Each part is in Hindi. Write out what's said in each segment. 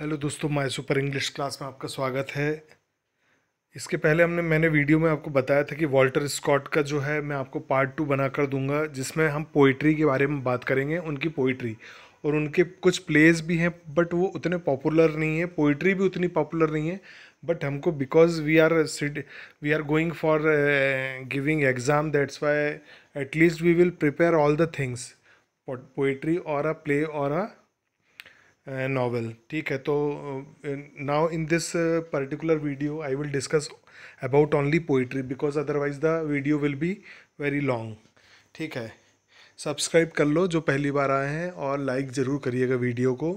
हेलो दोस्तों माय सुपर इंग्लिश क्लास में आपका स्वागत है इसके पहले हमने मैंने वीडियो में आपको बताया था कि वॉल्टर स्कॉट का जो है मैं आपको पार्ट टू बना कर दूंगा जिसमें हम पोइट्री के बारे में बात करेंगे उनकी पोइट्री और उनके कुछ प्लेज भी हैं बट वो उतने पॉपुलर नहीं है पोइट्री भी उतनी पॉपुलर नहीं है बट हमको because we are we are going for giving exam that's why at least we will prepare all the things poetry और अ प्ले और अ नावल uh, ठीक है तो now in this particular video I will discuss about only poetry because otherwise the video will be very long ठीक है सब्सक्राइब कर लो जो पहली बार आए हैं और लाइक ज़रूर करिएगा वीडियो को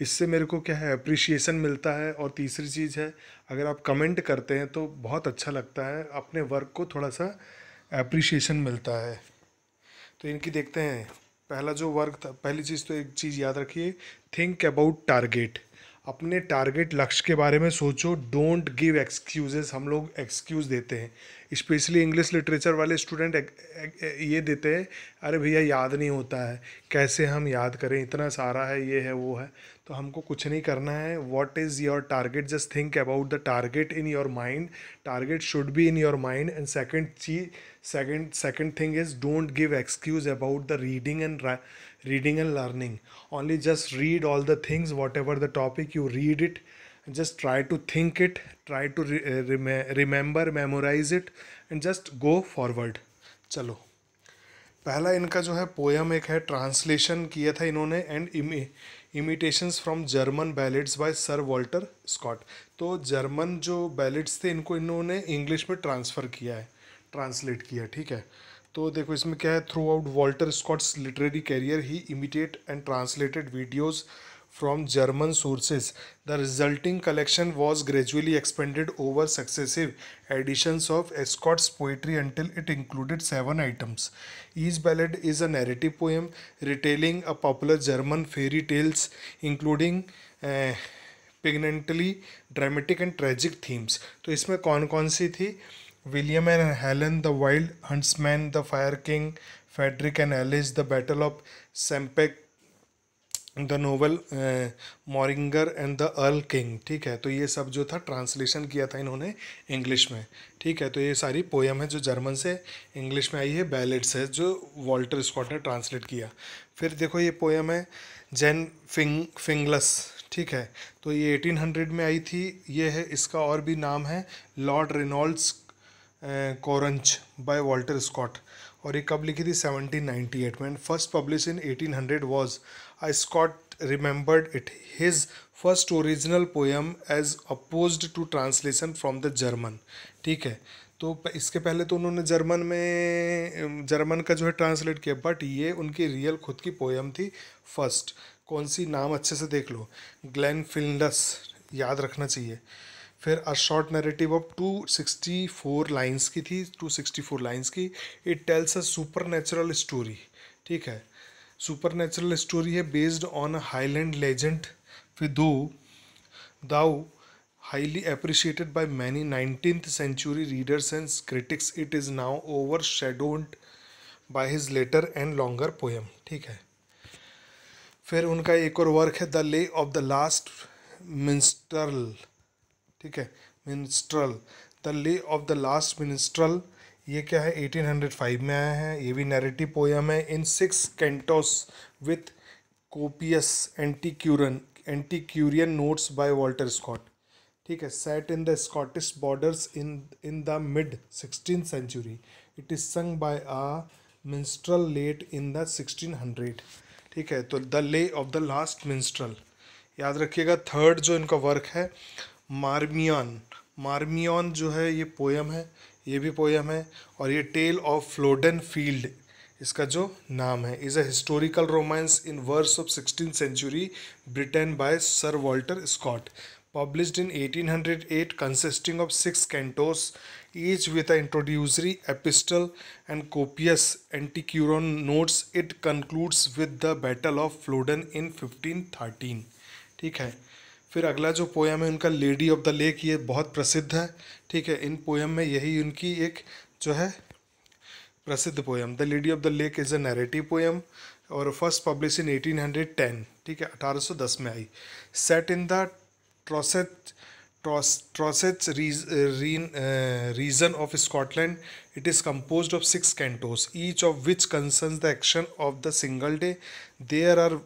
इससे मेरे को क्या है अप्रिशिएशन मिलता है और तीसरी चीज़ है अगर आप कमेंट करते हैं तो बहुत अच्छा लगता है अपने वर्क को थोड़ा सा अप्रिशिएशन मिलता है तो इनकी देखते हैं पहला जो वर्क था पहली चीज़ तो एक चीज़ याद रखिए थिंक अबाउट टारगेट अपने टारगेट लक्ष्य के बारे में सोचो डोंट गिव एक्सक्यूजेस हम लोग एक्सक्यूज़ देते हैं स्पेशली इंग्लिश लिटरेचर वाले स्टूडेंट ये देते हैं अरे भैया याद नहीं होता है कैसे हम याद करें इतना सारा है ये है वो है तो हमको कुछ नहीं करना है what is your target just think about the target in your mind target should be in your mind and second चीज second second thing is don't give excuse about the reading and reading and learning only just read all the things whatever the topic you read it just try to think it try to re- remember memorize it and just go forward चलो पहला इनका जो है पोयम एक है ट्रांसलेशन किया था इन्होंने and imitations from German ballads by sir Walter Scott तो जर्मन जो बैलेट्स थे इनको इन्होंने इंग्लिश में ट्रांसफ़र किया है ट्रांसलेट किया ठीक है तो देखो इसमें क्या है throughout Walter Scott's literary career he imitate and translated videos from German sources the resulting collection was gradually expanded over successive editions of Scott's poetry until it included seven items is ballad is a narrative poem retelling a popular German fairy tales including poignantly dramatic and tragic themes तो इसमें कौन कौन सी थी William and Helen the wild huntsman the fire king Frederick and Alice the battle of Sempach the noble Moringer and the erl king ठीक है तो ये सब जो था ट्रांसलेशन किया था इन्होंने इंग्लिश में ठीक है तो ये सारी पोएम है जो जर्मन से इंग्लिश में आई है बैलेट्स है जो वॉल्टर स्कॉट ने ट्रांसलेट किया फिर देखो ये पोएम है जैन फिंग फिंगलस ठीक है तो ये 1800 में आई थी ये है इसका और भी नाम है Lord Ronald's coronach by Walter Scott और ये कब लिखी थी 1798 में and first publish in 1800 was I Scott remembered it his first original poem as opposed to translation from the German ठीक है तो इसके पहले तो उन्होंने जर्मन में जर्मन का जो है ट्रांसलेट किया बट ये उनकी रियल खुद की पोएम थी फर्स्ट कौन सी नाम अच्छे से देख लो ग्लैन फिल्डस याद रखना चाहिए फिर a short narrative of 264 lines की थी 264 लाइंस की it tells a super natural story ठीक है सुपर नेचुरल स्टोरी है based on a highland legend फिर दो दाउ highly appreciated by many 19th century readers and critics it is now overshadowed by his later and longer poem ठीक है फिर उनका एक और वर्क है the lay of the last minstrel ठीक है minstrel the lay of the last minstrel ये क्या है 1805 में आया है ये भी नैरेटिव पोयम है in six cantos with copious antiquarian antiquarian notes by Walter Scott ठीक है set in the Scottish borders in in the mid sixteen century it is sung by a minstrel late in the sixteen hundred ठीक है तो the lay of the last मिंस्ट्रल याद रखिएगा थर्ड जो इनका वर्क है मार्मियन मार्मियन जो है ये पोयम है ये भी पोयम है और ये टेल ऑफ फ्लोडन फील्ड इसका जो नाम है is a historical romance in verse of sixteen century Britain by sir Walter Scott publish in eighteen hundred eight consisting of six cantos each with introductory epistle and copious antiquarian notes it concludes with the battle of Flodden in fifteen thirteen ठीक है फिर अगला जो पोएम है उनका लेडी ऑफ द लेक ये बहुत प्रसिद्ध है ठीक है इन पोएम में यही उनकी एक जो है प्रसिद्ध poem the lady of the lake is a narrative poem और फर्स्ट पब्लिश इन 1810 ठीक है 1810 में I set in the Trossach Trossachs region of Scotland it is compose of six cantos each of which concern the action of the single day there are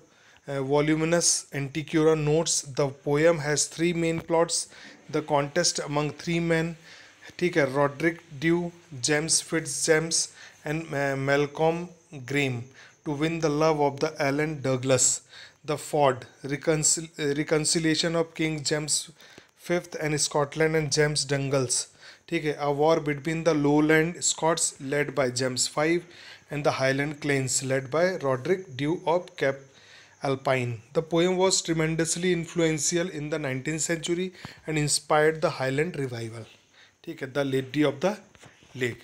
uh, voluminous Anticura notes. The poem has three main plots the contest among three men. ठीक है Roderick Dhu James Fitz James and Malcolm Graeme to win the love of the Ellen Douglas the feud reconciliation of king James fifth and Scotland and James Douglas ठीक है a war between the lowland Scots led by James five and the highland clans led by Roderick Dhu of cap alpine. The poem was tremendously influential in the 19th century and inspired the Highland revival. ठीक है the lady of the lake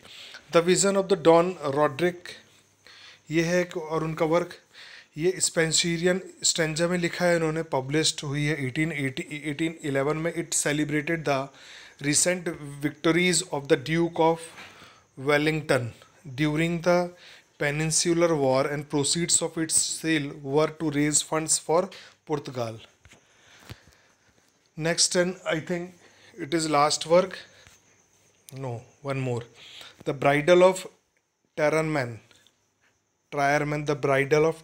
the vision of the Don Roderick ये है aur unka work ये स्पेंसरियन स्टेंजा में लिखा है इन्होंने पब्लिश्ड हुई है 1880 1811 में it celebrated the recent victories of the Duke of Wellington during the Peninsular war and proceeds of its sale were to raise funds for Portugal next and I think it is last work no one more the bridal of main Triermain the bridal of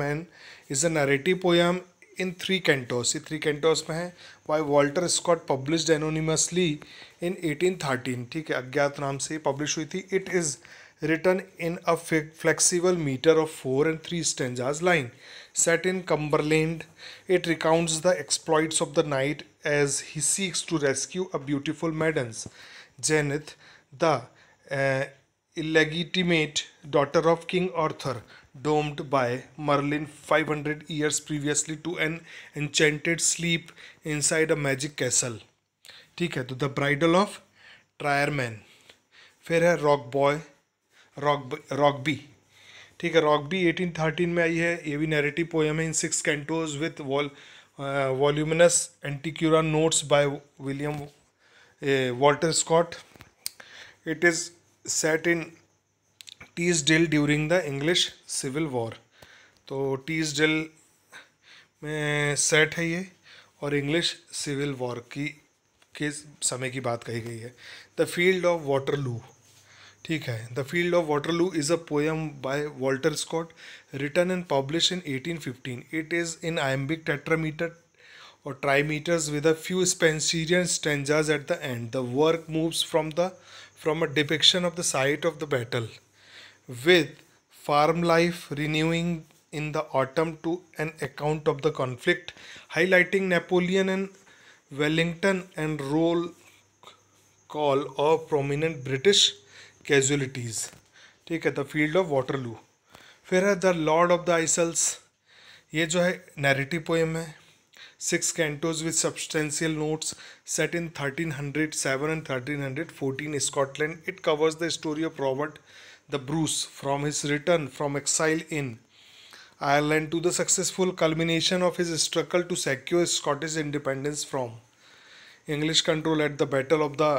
main is a narrative poem in three cantos ये थ्री कैंटोस में है by Walter Scott publish anonymously in eighteen thirteen ठीक है अज्ञात नाम से पब्लिश हुई थी it is written in a flexible meter of four and three stanzas line. Set in Cumberland, it recounts the exploits of the knight as he seeks to rescue a beautiful maiden, Janet, the uh, illegitimate daughter of King Arthur, domed by Merlin 500 years previously to an enchanted sleep inside a magic castle. ठीक है तो द ब्राइडल ऑफ ट्रायरमैन फिर है रॉक बॉय रॉक रॉकबी ठीक है रॉकबी 1813 में आई है ये भी नेरेटिव पोएम है इन सिक्स कैंटोज विथ वॉल voluminous antiquarian notes by William Walter Scott it is set in Teesdale during the English civil war तो टीज डिल में सेट है ये और इंग्लिश सिविल वॉर की के समय की बात कही गई है द फील्ड ऑफ लू ठीक है the field of Waterloo is a poem by Walter Scott written and publish in 1815 It is in iambic tetrameter or trimeters with a few Spenserian stanzas at the end. The work moves from the from a depiction of the site of the battle, with farm life renewing in the autumn to an account of the conflict, highlighting Napoleon and Wellington and Roll call of prominent British casualties ठीक है द फील्ड ऑफ वाटरलू फिर है the lord of the isles ये जो है नैरेटिव पोएम है six cantos with substantial notes set in thirteen hundred seven and thirteen hundred fourteen Scotland it covers the story of Robert the Bruce from his return from exile in Ireland to the successful culmination of his struggle to secure Scottish independence from English control at the battle of the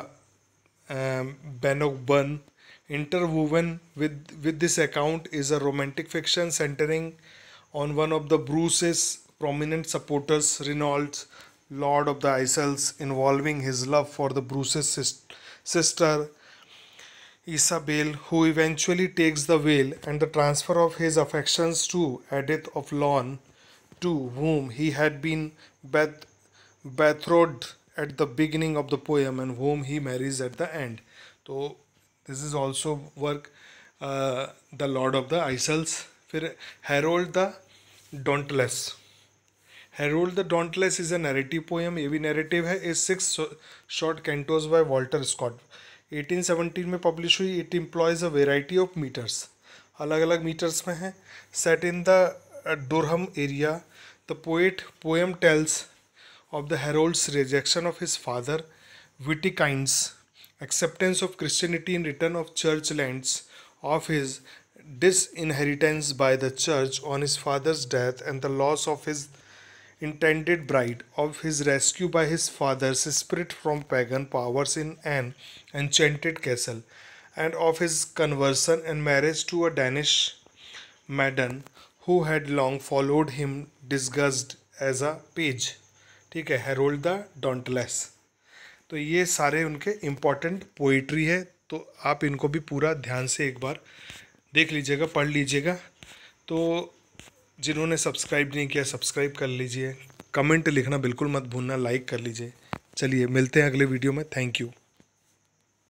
Bannockburn interwoven with, with this account is a romantic fiction centering on one of the Bruce's prominent supporters, Reynolds, Lord of the Isles, involving his love for the Bruce's sister, Isabel, who eventually takes the veil, and the transfer of his affections to Edith of Lawn, to whom he had been beth- betrothed at the beginning of the poem and whom he marries at the end. So this is also work the lord of the isles फिर Harold the Dauntless Harold the Dauntless is a narrative poem ये भी नेरेटिव है is six short cantos by Walter Scott 1817 में पब्लिश हुई it employs a variety of meters अलग अलग मीटर्स में है set in the Durham area the poet poem tells of the Harold's rejection of his father Witikind's acceptance of Christianity in return of church lands of his disinheritance by the church on his father's death and the loss of his intended bride of his rescue by his father's spirit from pagan powers in an enchanted castle and of his conversion and marriage to a Danish maiden who had long followed him disguised as a page ठीक है हेरोल्ड द डॉन्टलेस तो ये सारे उनके इम्पॉर्टेंट पोइट्री है तो आप इनको भी पूरा ध्यान से एक बार देख लीजिएगा पढ़ लीजिएगा तो जिन्होंने सब्सक्राइब नहीं किया सब्सक्राइब कर लीजिए कमेंट लिखना बिल्कुल मत भूलना लाइक कर लीजिए चलिए मिलते हैं अगले वीडियो में थैंक यू